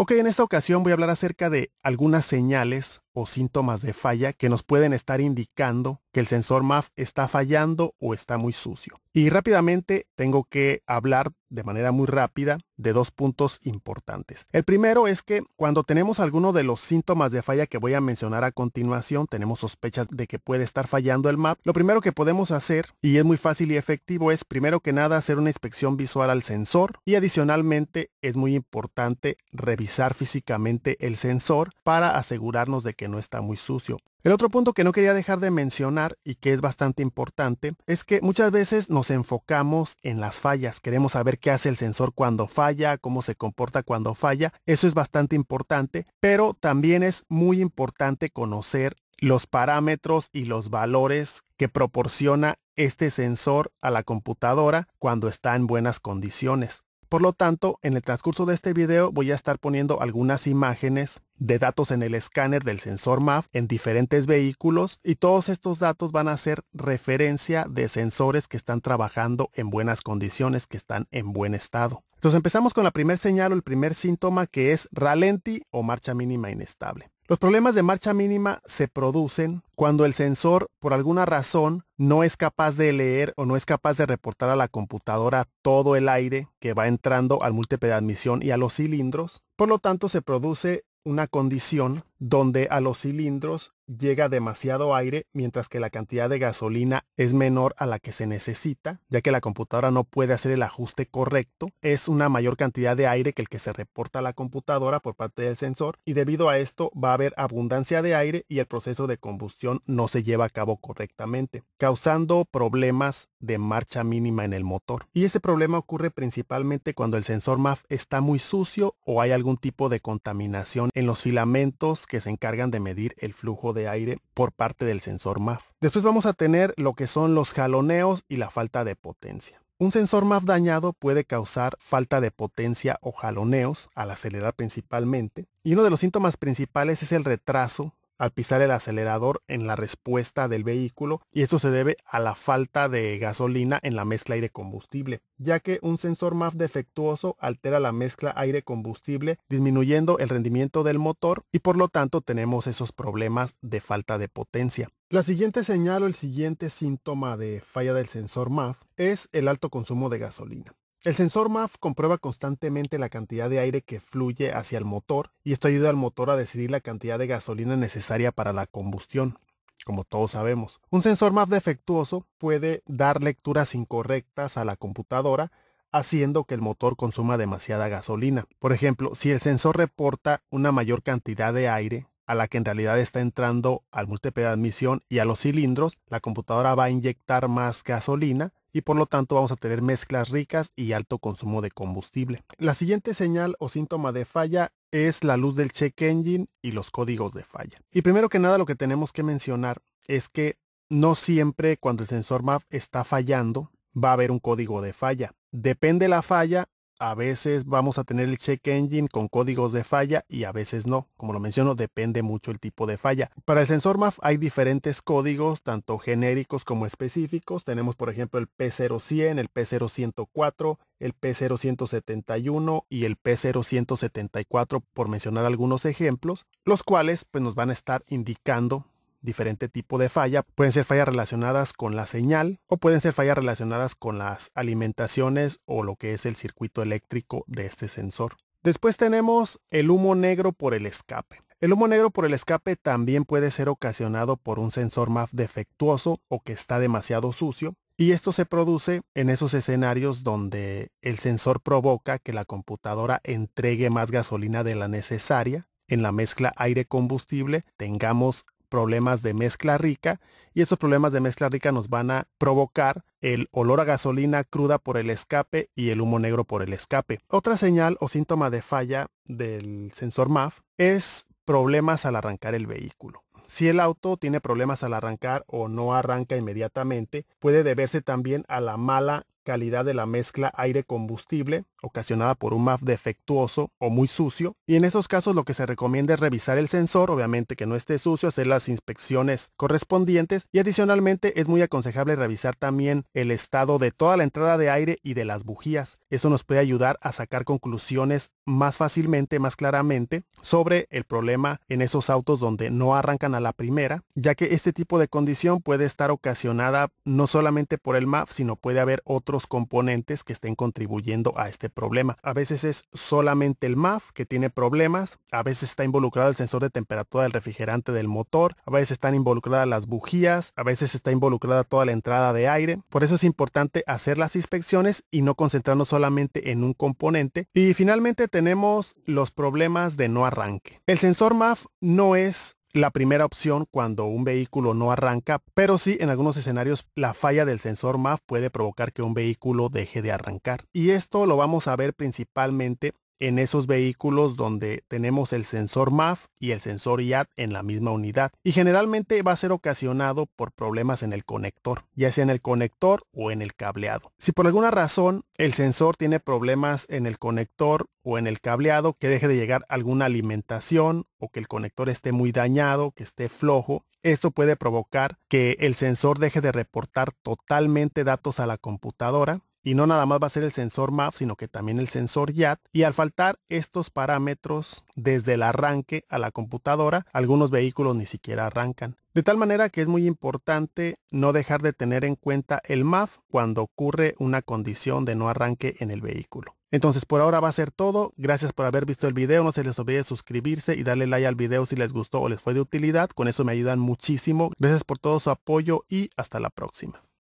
Ok, en esta ocasión voy a hablar acerca de algunas señales síntomas de falla que nos pueden estar indicando que el sensor MAF está fallando o está muy sucio. Y rápidamente tengo que hablar de manera muy rápida de dos puntos importantes. El primero es que cuando tenemos alguno de los síntomas de falla que voy a mencionar a continuación, tenemos sospechas de que puede estar fallando el MAP, lo primero que podemos hacer, y es muy fácil y efectivo, es primero que nada hacer una inspección visual al sensor y adicionalmente es muy importante revisar físicamente el sensor para asegurarnos de que no está muy sucio. El otro punto que no quería dejar de mencionar y que es bastante importante es que muchas veces nos enfocamos en las fallas. Queremos saber qué hace el sensor cuando falla, cómo se comporta cuando falla. Eso es bastante importante, pero también es muy importante conocer los parámetros y los valores que proporciona este sensor a la computadora cuando está en buenas condiciones. Por lo tanto, en el transcurso de este video voy a estar poniendo algunas imágenes de datos en el escáner del sensor MAF en diferentes vehículos y todos estos datos van a ser referencia de sensores que están trabajando en buenas condiciones, que están en buen estado. Entonces empezamos con la primer señal o el primer síntoma que es ralenti o marcha mínima inestable. Los problemas de marcha mínima se producen cuando el sensor, por alguna razón, no es capaz de leer o no es capaz de reportar a la computadora todo el aire que va entrando al múltiple de admisión y a los cilindros. Por lo tanto, se produce una condición donde a los cilindros llega demasiado aire mientras que la cantidad de gasolina es menor a la que se necesita, ya que la computadora no puede hacer el ajuste correcto, es una mayor cantidad de aire que el que se reporta a la computadora por parte del sensor y debido a esto va a haber abundancia de aire y el proceso de combustión no se lleva a cabo correctamente, causando problemas de marcha mínima en el motor. Y ese problema ocurre principalmente cuando el sensor MAF está muy sucio o hay algún tipo de contaminación en los filamentos que se encargan de medir el flujo de aire por parte del sensor MAF. Después vamos a tener lo que son los jaloneos y la falta de potencia. Un sensor MAF dañado puede causar falta de potencia o jaloneos al acelerar principalmente, y uno de los síntomas principales es el retraso al pisar el acelerador en la respuesta del vehículo y esto se debe a la falta de gasolina en la mezcla aire-combustible, ya que un sensor MAF defectuoso altera la mezcla aire-combustible disminuyendo el rendimiento del motor y por lo tanto tenemos esos problemas de falta de potencia. La siguiente señal o el siguiente síntoma de falla del sensor MAF es el alto consumo de gasolina. El sensor MAF comprueba constantemente la cantidad de aire que fluye hacia el motor y esto ayuda al motor a decidir la cantidad de gasolina necesaria para la combustión, como todos sabemos. Un sensor MAF defectuoso puede dar lecturas incorrectas a la computadora haciendo que el motor consuma demasiada gasolina. Por ejemplo, si el sensor reporta una mayor cantidad de aire a la que en realidad está entrando al múltiple de admisión y a los cilindros, la computadora va a inyectar más gasolina y por lo tanto vamos a tener mezclas ricas y alto consumo de combustible. La siguiente señal o síntoma de falla es la luz del check engine y los códigos de falla. Y primero que nada lo que tenemos que mencionar es que no siempre cuando el sensor MAF está fallando va a haber un código de falla. Depende la falla, a veces vamos a tener el check engine con códigos de falla y a veces no. Como lo menciono, depende mucho el tipo de falla. Para el sensor MAF hay diferentes códigos, tanto genéricos como específicos. Tenemos, por ejemplo, el P0100, el P0104, el P0171 y el P0174, por mencionar algunos ejemplos, los cuales pues, nos van a estar indicando diferente tipo de falla. Pueden ser fallas relacionadas con la señal o pueden ser fallas relacionadas con las alimentaciones o lo que es el circuito eléctrico de este sensor. Después tenemos el humo negro por el escape. El humo negro por el escape también puede ser ocasionado por un sensor más defectuoso o que está demasiado sucio. Y esto se produce en esos escenarios donde el sensor provoca que la computadora entregue más gasolina de la necesaria en la mezcla aire-combustible tengamos problemas de mezcla rica y esos problemas de mezcla rica nos van a provocar el olor a gasolina cruda por el escape y el humo negro por el escape. Otra señal o síntoma de falla del sensor MAF es problemas al arrancar el vehículo. Si el auto tiene problemas al arrancar o no arranca inmediatamente, puede deberse también a la mala calidad de la mezcla aire-combustible ocasionada por un MAF defectuoso o muy sucio. Y en estos casos lo que se recomienda es revisar el sensor, obviamente que no esté sucio, hacer las inspecciones correspondientes y adicionalmente es muy aconsejable revisar también el estado de toda la entrada de aire y de las bujías. Eso nos puede ayudar a sacar conclusiones más fácilmente, más claramente sobre el problema en esos autos donde no arrancan a la primera, ya que este tipo de condición puede estar ocasionada no solamente por el MAF, sino puede haber otros componentes que estén contribuyendo a este problema. A veces es solamente el MAF que tiene problemas, a veces está involucrado el sensor de temperatura del refrigerante del motor, a veces están involucradas las bujías, a veces está involucrada toda la entrada de aire. Por eso es importante hacer las inspecciones y no concentrarnos solamente en un componente. Y finalmente tenemos los problemas de no arranque. El sensor MAF no es la primera opción cuando un vehículo no arranca, pero sí en algunos escenarios la falla del sensor MAF puede provocar que un vehículo deje de arrancar. Y esto lo vamos a ver principalmente en esos vehículos donde tenemos el sensor MAF y el sensor IAT en la misma unidad y generalmente va a ser ocasionado por problemas en el conector, ya sea en el conector o en el cableado. Si por alguna razón el sensor tiene problemas en el conector o en el cableado, que deje de llegar alguna alimentación o que el conector esté muy dañado, que esté flojo, esto puede provocar que el sensor deje de reportar totalmente datos a la computadora y no nada más va a ser el sensor MAF, sino que también el sensor YAT. Y al faltar estos parámetros desde el arranque a la computadora, algunos vehículos ni siquiera arrancan. De tal manera que es muy importante no dejar de tener en cuenta el MAF cuando ocurre una condición de no arranque en el vehículo. Entonces por ahora va a ser todo, gracias por haber visto el video, no se les olvide suscribirse y darle like al video si les gustó o les fue de utilidad, con eso me ayudan muchísimo, gracias por todo su apoyo y hasta la próxima.